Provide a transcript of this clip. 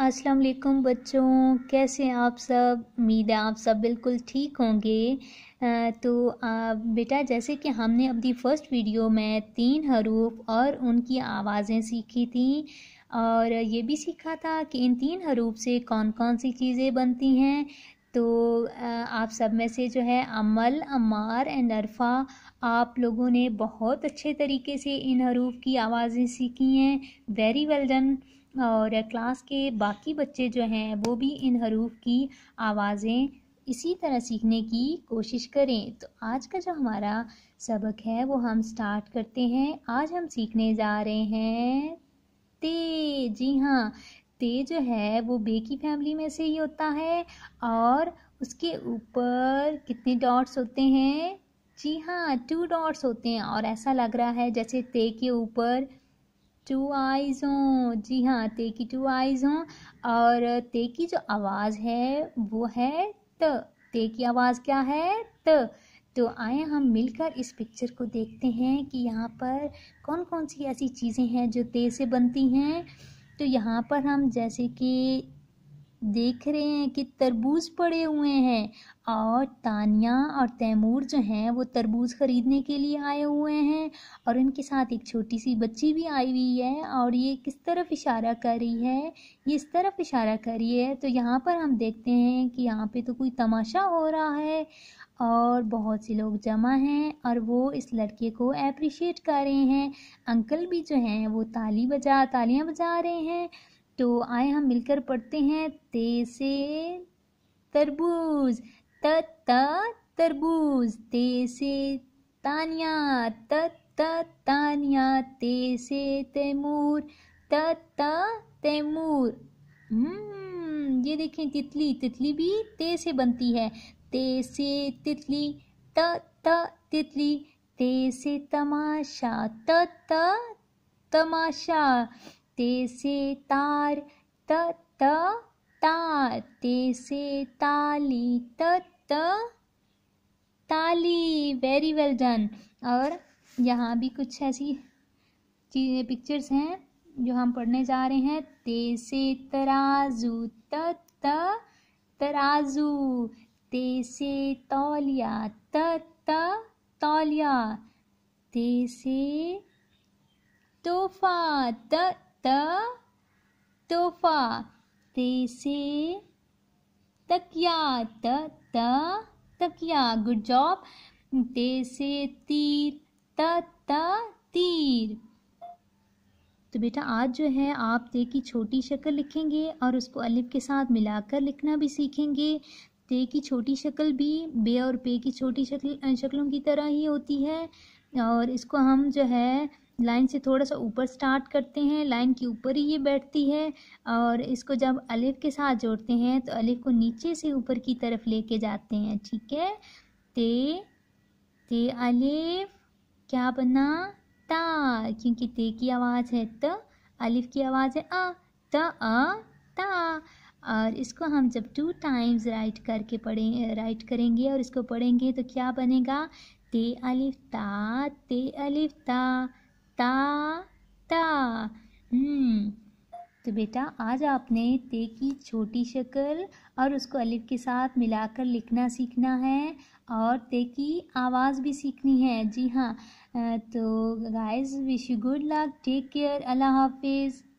अस्सलाम वालेकुम बच्चों कैसे हैं आप सब उम्मीद है आप सब बिल्कुल ठीक होंगे तो बेटा जैसे कि हमने अपनी फ़र्स्ट वीडियो में तीन हरूफ और उनकी आवाज़ें सीखी थी और ये भी सीखा था कि इन तीन हरूफ से कौन कौन सी चीज़ें बनती हैं तो आप सब में से जो है अमल अमार एंड अरफा आप लोगों ने बहुत अच्छे तरीके से इन हरूफ की आवाज़ें सीखी हैं वेरी वेल डन और क्लास के बाकी बच्चे जो हैं वो भी इन हरूफ की आवाज़ें इसी तरह सीखने की कोशिश करें तो आज का जो हमारा सबक है वो हम स्टार्ट करते हैं आज हम सीखने जा रहे हैं ते जी हाँ ते जो है वो बे की फैमिली में से ही होता है और उसके ऊपर कितने डॉट्स होते हैं जी हाँ टू डॉट्स होते हैं और ऐसा लग रहा है जैसे ते के ऊपर टू आइज़ हों जी हाँ ते की टू आइज़ हों और ते की जो आवाज़ है वो है त ते की आवाज़ क्या है त तो आए हम मिलकर इस पिक्चर को देखते हैं कि यहाँ पर कौन कौन सी ऐसी चीज़ें हैं जो ते से बनती हैं तो यहाँ पर हम जैसे कि देख रहे हैं कि तरबूज पड़े हुए हैं और तानिया और तैमूर जो हैं वो तरबूज ख़रीदने के लिए आए हुए हैं और उनके साथ एक छोटी सी बच्ची भी आई हुई है और ये किस तरफ इशारा कर रही है ये इस तरफ इशारा कर रही है तो यहाँ पर हम देखते हैं कि यहाँ पे तो कोई तमाशा हो रहा है और बहुत से लोग जमा हैं और वो इस लड़के को अप्रिशिएट कर रहे हैं अंकल भी जो हैं वो ताली बजा तालियाँ बजा रहे हैं तो आए हम मिलकर पढ़ते हैं ते से तरबूज त त तरबूज ते से तानिया त त तानिया ते से तैमूर त त तैमूर हम्म, ये देखें तितली तितली भी ते से बनती है ते से तितली त त तितली ते से तमाशा त त तमाशा ते से तार त त ता ते से ताली त त ताली वेरी वेल डन और यहाँ भी कुछ ऐसी चीज़ें पिक्चर्स हैं जो हम पढ़ने जा रहे हैं ते से तराजू त त तराजू ते से तौलिया त त तौलिया ते से तोहफा त त ते से तकिया त त तकिया गुड जॉब ते से तीर त त तीर तो बेटा आज जो है आप ते की छोटी शक्ल लिखेंगे और उसको अलिफ के साथ मिलाकर लिखना भी सीखेंगे ते की छोटी शक्ल भी बे और पे की छोटी शक्ल शक्लों की तरह ही होती है और इसको हम जो है लाइन से थोड़ा सा ऊपर स्टार्ट करते हैं लाइन के ऊपर ही ये बैठती है और इसको जब अलिफ के साथ जोड़ते हैं तो अलिफ को नीचे से ऊपर की तरफ लेके जाते हैं ठीक है ते ते अलिफ क्या बना ता क्योंकि ते की आवाज़ है त अलिफ की आवाज़ है अ त अ ता और इसको हम जब टू टाइम्स राइट करके पढ़ें राइट करेंगे और इसको पढ़ेंगे तो क्या बनेगा ते अलिफ ता ते अलिफ ता ता ता हम्म। तो बेटा आज आपने ते की छोटी शक्ल और उसको अलिफ के साथ मिलाकर लिखना सीखना है और ते की आवाज़ भी सीखनी है जी हाँ तो guys wish you good luck take care अल्लाह हाफिज़